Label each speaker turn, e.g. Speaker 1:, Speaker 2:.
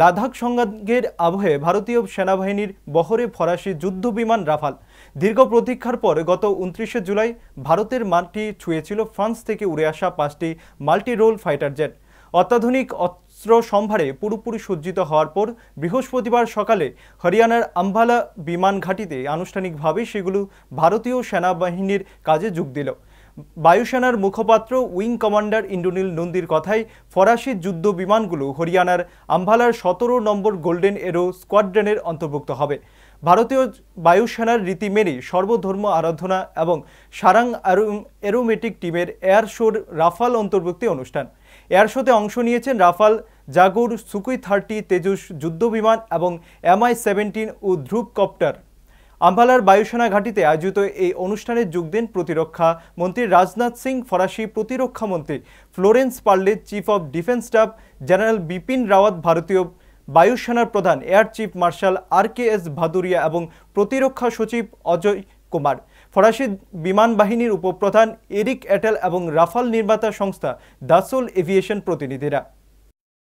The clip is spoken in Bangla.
Speaker 1: লাদাখ সংঘাতের আবহে ভারতীয় সেনাবাহিনীর বহরে ফরাসি যুদ্ধ বিমান রাফাল দীর্ঘ প্রতীক্ষার পর গত উনত্রিশে জুলাই ভারতের মাটি ছুঁয়েছিল ফ্রান্স থেকে উড়ে আসা পাঁচটি মাল্টি রোল ফাইটার জেট অত্যাধুনিক অস্ত্র সম্ভারে পুরোপুরি সজ্জিত হওয়ার পর বৃহস্পতিবার সকালে হরিয়ানার আম্বালা বিমান ঘাটিতে আনুষ্ঠানিকভাবে সেগুলো ভারতীয় সেনাবাহিনীর কাজে যোগ দিল বায়ুসেনার মুখপাত্র উইং কমান্ডার ইন্দ্রনীল নন্দীর কথায় ফরাসি যুদ্ধ বিমানগুলো হরিয়ানার আম্বালার সতেরো নম্বর গোল্ডেন এরো স্কোয়াড্রেনের অন্তর্ভুক্ত হবে ভারতীয় বায়ুসেনার রীতি মেনে সর্বধর্ম আরাধনা এবং সারাং এরোমেটিক টিমের এয়ার শোর রাফাল অন্তর্ভুক্তি অনুষ্ঠান এয়ার শোতে অংশ নিয়েছেন রাফাল জাগুর সুকুই থার্টি তেজুস বিমান এবং এমআই সেভেন্টিন ও ধ্রুব কপ্টার আম্বালার বায়ুসেনা ঘাঁটিতে আয়োজিত এই অনুষ্ঠানে যোগ দেন প্রতিরক্ষা মন্ত্রী রাজনাথ সিং ফরাসি প্রতিরক্ষা মন্ত্রী Florence Parly chief of defence staff general Bipin Rawat ভারতীয় বায়ুসেনার প্রধান air chief marshal R K S Bhadauria এবং প্রতিরক্ষা সচিব অজয় কুমার ফরাসি বিমান বাহিনীর উপপ্রধান এরিক অ্যাটেল এবং রাফাল নির্মাতা সংস্থা দাসল এভিয়েশন প্রতিনিধিরা